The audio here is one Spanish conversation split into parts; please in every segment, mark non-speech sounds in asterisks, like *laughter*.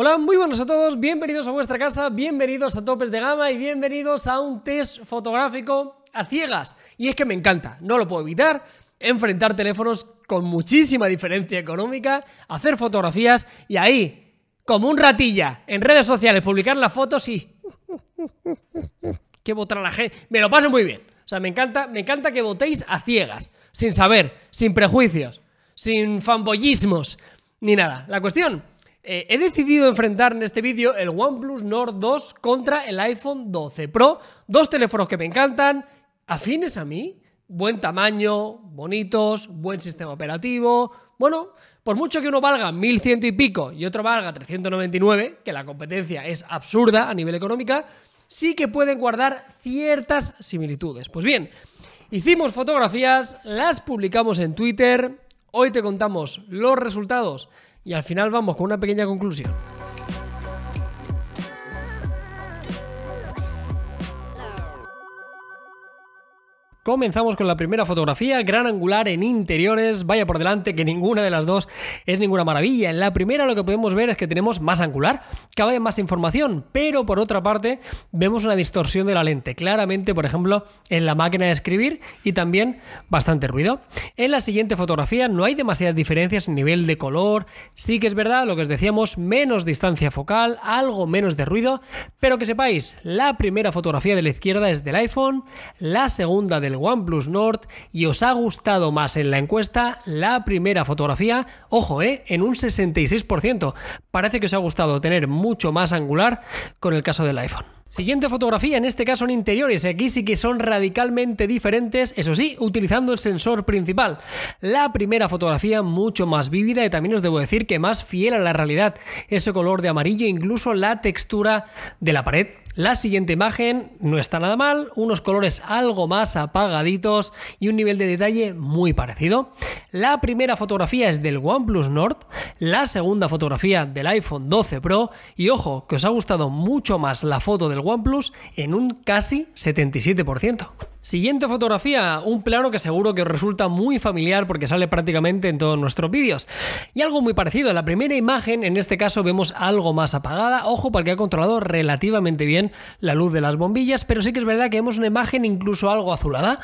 Hola, muy buenos a todos, bienvenidos a vuestra casa, bienvenidos a Topes de Gama y bienvenidos a un test fotográfico a ciegas. Y es que me encanta, no lo puedo evitar, enfrentar teléfonos con muchísima diferencia económica, hacer fotografías y ahí, como un ratilla, en redes sociales, publicar las fotos y... *laughs* que votar la gente! Me lo paso muy bien. O sea, me encanta, me encanta que votéis a ciegas, sin saber, sin prejuicios, sin fanboyismos, ni nada. La cuestión eh, he decidido enfrentar en este vídeo el OnePlus Nord 2 contra el iPhone 12 Pro, dos teléfonos que me encantan, afines a mí, buen tamaño, bonitos, buen sistema operativo, bueno, por mucho que uno valga 1100 y pico y otro valga 399, que la competencia es absurda a nivel económica, sí que pueden guardar ciertas similitudes. Pues bien, hicimos fotografías, las publicamos en Twitter, hoy te contamos los resultados y al final vamos con una pequeña conclusión. Comenzamos con la primera fotografía, gran angular en interiores, vaya por delante que ninguna de las dos es ninguna maravilla. En la primera lo que podemos ver es que tenemos más angular, que vaya más información, pero por otra parte vemos una distorsión de la lente, claramente por ejemplo en la máquina de escribir y también bastante ruido. En la siguiente fotografía no hay demasiadas diferencias en nivel de color, sí que es verdad lo que os decíamos, menos distancia focal, algo menos de ruido, pero que sepáis, la primera fotografía de la izquierda es del iPhone, la segunda del OnePlus Nord y os ha gustado más en la encuesta la primera fotografía, ojo, eh, en un 66%. Parece que os ha gustado tener mucho más angular con el caso del iPhone. Siguiente fotografía, en este caso en interiores, aquí sí que son radicalmente diferentes, eso sí, utilizando el sensor principal. La primera fotografía mucho más vívida y también os debo decir que más fiel a la realidad, ese color de amarillo, incluso la textura de la pared. La siguiente imagen no está nada mal, unos colores algo más apagaditos y un nivel de detalle muy parecido. La primera fotografía es del OnePlus Nord, la segunda fotografía del iPhone 12 Pro y ojo, que os ha gustado mucho más la foto del OnePlus en un casi 77%. Siguiente fotografía, un plano que seguro que os resulta muy familiar porque sale prácticamente en todos nuestros vídeos. Y algo muy parecido, la primera imagen en este caso vemos algo más apagada, ojo porque ha controlado relativamente bien la luz de las bombillas, pero sí que es verdad que vemos una imagen incluso algo azulada.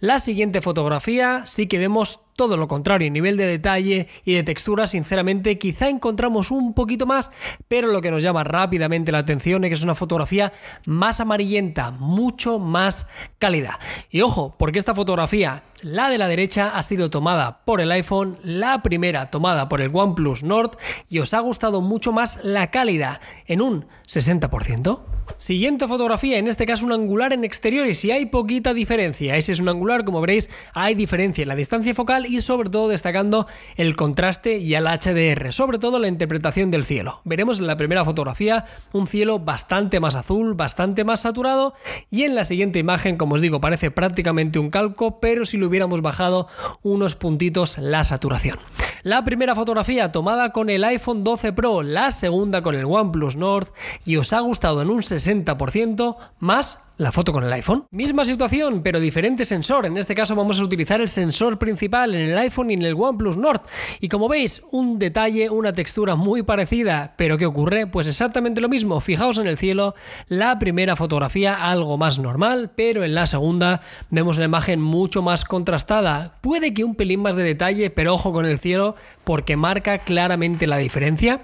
La siguiente fotografía sí que vemos todo lo contrario, en nivel de detalle y de textura, sinceramente, quizá encontramos un poquito más, pero lo que nos llama rápidamente la atención es que es una fotografía más amarillenta, mucho más cálida. Y ojo, porque esta fotografía, la de la derecha, ha sido tomada por el iPhone, la primera tomada por el OnePlus Nord, y os ha gustado mucho más la cálida, en un 60%. Siguiente fotografía, en este caso un angular en exterior y si hay poquita diferencia. Ese es un angular, como veréis, hay diferencia en la distancia focal y sobre todo destacando el contraste y el HDR, sobre todo la interpretación del cielo. Veremos en la primera fotografía un cielo bastante más azul, bastante más saturado y en la siguiente imagen, como os digo, parece prácticamente un calco, pero si lo hubiéramos bajado unos puntitos la saturación. La primera fotografía tomada con el iPhone 12 Pro, la segunda con el OnePlus Nord y os ha gustado en un 60 60% más la foto con el iPhone. Misma situación, pero diferente sensor. En este caso vamos a utilizar el sensor principal en el iPhone y en el OnePlus Nord. Y como veis, un detalle, una textura muy parecida. Pero ¿qué ocurre? Pues exactamente lo mismo. Fijaos en el cielo, la primera fotografía algo más normal, pero en la segunda vemos la imagen mucho más contrastada. Puede que un pelín más de detalle, pero ojo con el cielo porque marca claramente la diferencia.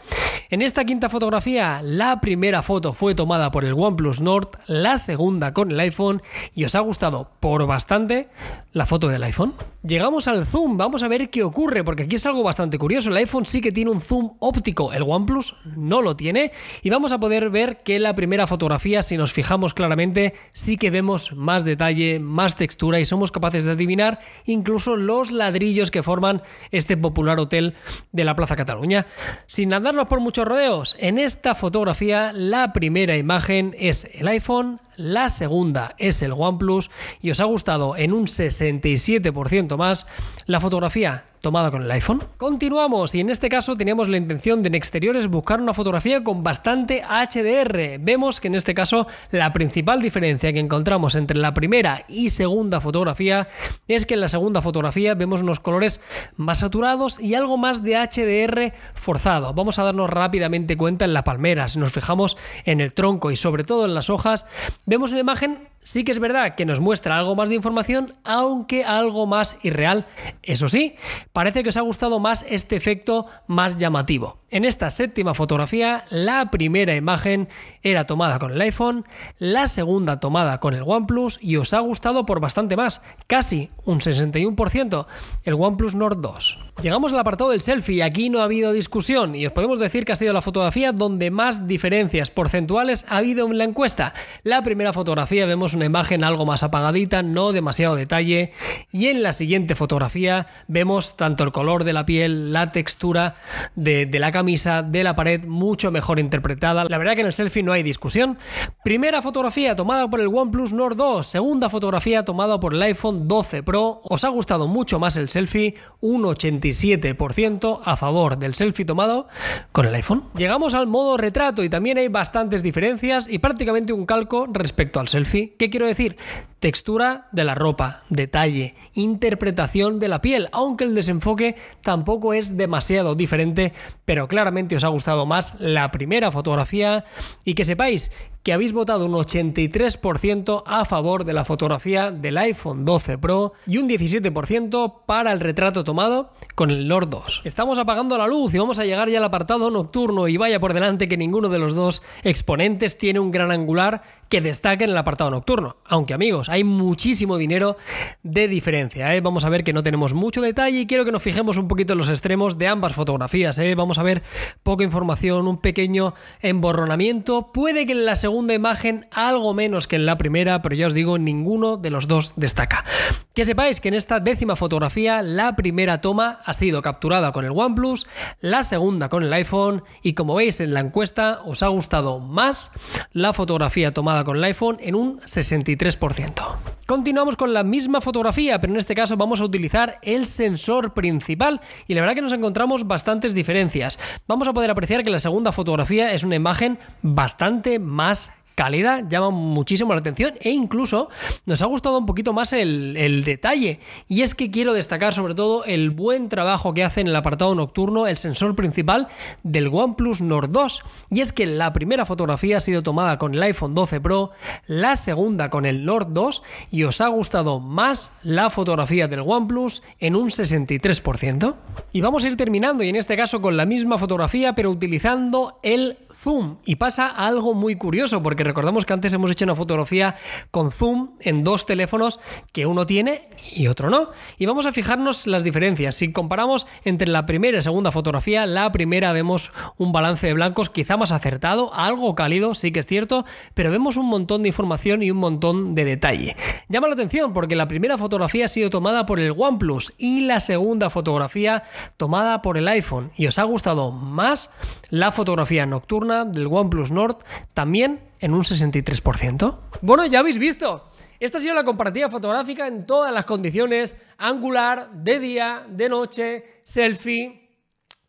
En esta quinta fotografía, la primera foto fue tomada por el OnePlus Nord, la segunda con el iPhone y os ha gustado por bastante, la foto del iPhone. Llegamos al zoom, vamos a ver qué ocurre, porque aquí es algo bastante curioso. El iPhone sí que tiene un zoom óptico, el OnePlus no lo tiene, y vamos a poder ver que la primera fotografía, si nos fijamos claramente, sí que vemos más detalle, más textura y somos capaces de adivinar incluso los ladrillos que forman este popular hotel de la Plaza Cataluña. Sin andarnos por muchos rodeos, en esta fotografía la primera imagen es el iPhone, la segunda es el OnePlus, y os ha gustado en un 60 67% más la fotografía tomada con el iPhone. Continuamos y en este caso tenemos la intención de en exteriores buscar una fotografía con bastante HDR. Vemos que en este caso la principal diferencia que encontramos entre la primera y segunda fotografía es que en la segunda fotografía vemos unos colores más saturados y algo más de HDR forzado. Vamos a darnos rápidamente cuenta en la palmera, si nos fijamos en el tronco y sobre todo en las hojas, vemos una imagen sí que es verdad que nos muestra algo más de información, aunque algo más irreal. Eso sí, parece que os ha gustado más este efecto más llamativo. En esta séptima fotografía, la primera imagen era tomada con el iPhone, la segunda tomada con el OnePlus y os ha gustado por bastante más, casi un 61%, el OnePlus Nord 2. Llegamos al apartado del selfie, y aquí no ha habido discusión y os podemos decir que ha sido la fotografía donde más diferencias porcentuales ha habido en la encuesta. La primera fotografía vemos una imagen algo más apagadita, no demasiado detalle, y en la siguiente fotografía vemos tanto el color de la piel, la textura de, de la camisa, de la pared, mucho mejor interpretada. La verdad que en el selfie no hay discusión. Primera fotografía tomada por el OnePlus Nord 2, segunda fotografía tomada por el iPhone 12 Pro. Os ha gustado mucho más el selfie, un 87% a favor del selfie tomado con el iPhone. Llegamos al modo retrato y también hay bastantes diferencias y prácticamente un calco respecto al selfie. ¿Qué quiero decir? Textura de la ropa, detalle, interpretación de la piel, aunque el desenfoque tampoco es demasiado diferente, pero claramente os ha gustado más la primera fotografía y que sepáis que habéis votado un 83% a favor de la fotografía del iPhone 12 Pro y un 17% para el retrato tomado con el Nord 2. Estamos apagando la luz y vamos a llegar ya al apartado nocturno y vaya por delante que ninguno de los dos exponentes tiene un gran angular que destaque en el apartado nocturno. Aunque amigos, hay muchísimo dinero de diferencia. ¿eh? Vamos a ver que no tenemos mucho detalle y quiero que nos fijemos un poquito en los extremos de ambas fotografías. ¿eh? Vamos a ver poca información, un pequeño emborronamiento. Puede que en la segunda imagen algo menos que en la primera, pero ya os digo, ninguno de los dos destaca. Que sepáis que en esta décima fotografía la primera toma ha sido capturada con el OnePlus, la segunda con el iPhone y como veis en la encuesta os ha gustado más la fotografía tomada con el iPhone en un 63%. Continuamos con la misma fotografía, pero en este caso vamos a utilizar el sensor principal y la verdad que nos encontramos bastantes diferencias. Vamos a poder apreciar que la segunda fotografía es una imagen bastante más calidad llama muchísimo la atención e incluso nos ha gustado un poquito más el, detalle. Y es que quiero destacar sobre todo el buen trabajo que hace en el apartado nocturno el sensor principal del OnePlus Nord 2. Y es que la primera fotografía ha sido tomada con el iPhone 12 Pro, la segunda con el Nord 2 y os ha gustado más la fotografía del OnePlus en un 63%. Y vamos a ir terminando y en este caso con la misma fotografía pero utilizando el zoom. Y pasa algo muy curioso porque recordamos que antes hemos hecho una fotografía con zoom en dos teléfonos que uno tiene y otro no. Y vamos a fijarnos las diferencias. Si comparamos entre la primera y segunda fotografía, la primera vemos un balance de blancos quizá más acertado, algo cálido, sí que es cierto, pero vemos un montón de información y un montón de detalle. Llama la atención porque la primera fotografía ha sido tomada por el OnePlus y la segunda fotografía tomada por el iPhone. ¿Y os ha gustado más la fotografía nocturna del OnePlus Nord? También en un 63%. Bueno, ya habéis visto. Esta ha sido la comparativa fotográfica en todas las condiciones, angular, de día, de noche, selfie,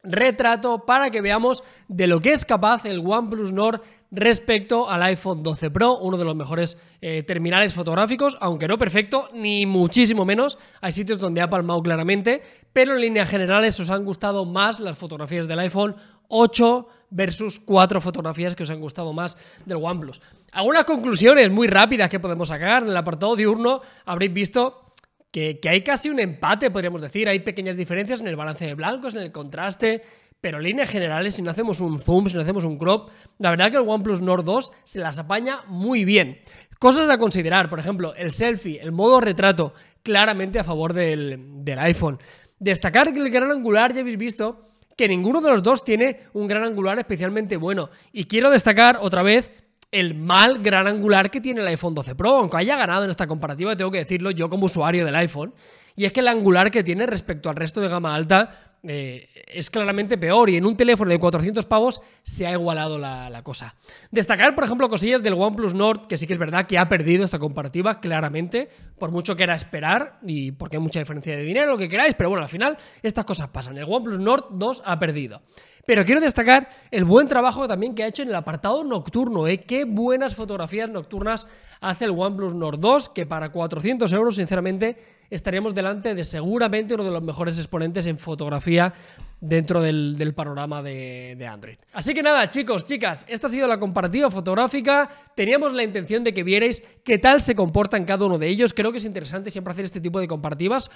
retrato, para que veamos de lo que es capaz el OnePlus Nord respecto al iPhone 12 Pro, uno de los mejores eh, terminales fotográficos, aunque no perfecto, ni muchísimo menos. Hay sitios donde ha palmado claramente, pero en líneas generales os han gustado más las fotografías del iPhone 8 versus 4 fotografías que os han gustado más del OnePlus. Algunas conclusiones muy rápidas que podemos sacar. En el apartado diurno habréis visto que, hay casi un empate, podríamos decir. Hay pequeñas diferencias en el balance de blancos, en el contraste, pero en líneas generales, si no hacemos un zoom, si no hacemos un crop, la verdad que el OnePlus Nord 2 se las apaña muy bien. Cosas a considerar, por ejemplo, el selfie, el modo retrato, claramente a favor del, del iPhone. Destacar que el gran angular, ya habéis visto, que ninguno de los dos tiene un gran angular especialmente bueno. Y quiero destacar otra vez el mal gran angular que tiene el iPhone 12 Pro, aunque haya ganado en esta comparativa, tengo que decirlo yo como usuario del iPhone. Y es que el angular que tiene respecto al resto de gama alta eh, es claramente peor y en un teléfono de 400 pavos se ha igualado la, cosa. Destacar, por ejemplo, cosillas del OnePlus Nord, que sí que es verdad que ha perdido esta comparativa claramente, por mucho que era esperar y porque hay mucha diferencia de dinero, lo que queráis, pero bueno, al final estas cosas pasan. El OnePlus Nord 2 ha perdido. Pero quiero destacar el buen trabajo también que ha hecho en el apartado nocturno, ¿eh? Qué buenas fotografías nocturnas hace el OnePlus Nord 2, que para 400 euros, sinceramente, estaríamos delante de seguramente uno de los mejores exponentes en fotografía dentro del, panorama de, Android. Así que nada, chicos, chicas, esta ha sido la comparativa fotográfica. Teníamos la intención de que vierais qué tal se comporta en cada uno de ellos. Creo que es interesante siempre hacer este tipo de comparativas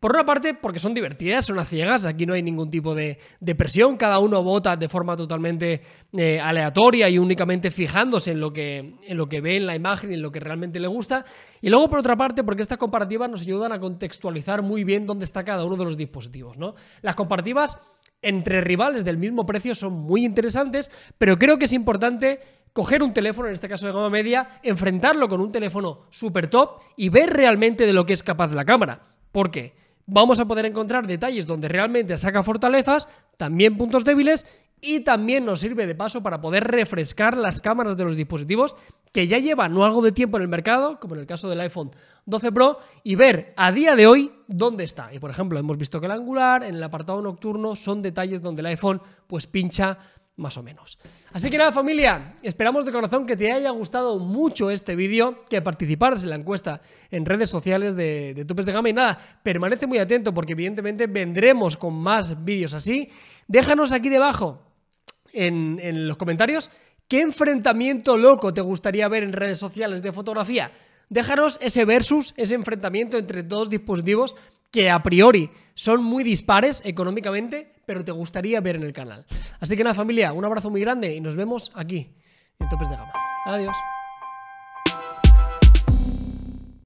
por una parte, porque son divertidas, son a ciegas, aquí no hay ningún tipo de, presión, cada uno vota de forma totalmente eh, aleatoria y únicamente fijándose en lo, que, en lo que ve en la imagen y en lo que realmente le gusta. Y luego, por otra parte, porque estas comparativas nos ayudan a contextualizar muy bien dónde está cada uno de los dispositivos. ¿no? Las comparativas entre rivales del mismo precio son muy interesantes, pero creo que es importante coger un teléfono, en este caso de gama media, enfrentarlo con un teléfono súper top y ver realmente de lo que es capaz la cámara. ¿Por qué? vamos a poder encontrar detalles donde realmente saca fortalezas, también puntos débiles y también nos sirve de paso para poder refrescar las cámaras de los dispositivos que ya llevan algo de tiempo en el mercado, como en el caso del iPhone 12 Pro, y ver a día de hoy dónde está. Y por ejemplo, hemos visto que el angular, en el apartado nocturno, son detalles donde el iPhone pues pincha más o menos. Así que nada familia, esperamos de corazón que te haya gustado mucho este vídeo, que participaras en la encuesta en redes sociales de, Tupes de Gama y nada, permanece muy atento porque evidentemente vendremos con más vídeos así. Déjanos aquí debajo en, en los comentarios qué enfrentamiento loco te gustaría ver en redes sociales de fotografía. Déjanos ese versus, ese enfrentamiento entre dos dispositivos que a priori son muy dispares económicamente, pero te gustaría ver en el canal. Así que nada, familia, un abrazo muy grande y nos vemos aquí en Topes de Gama. Adiós.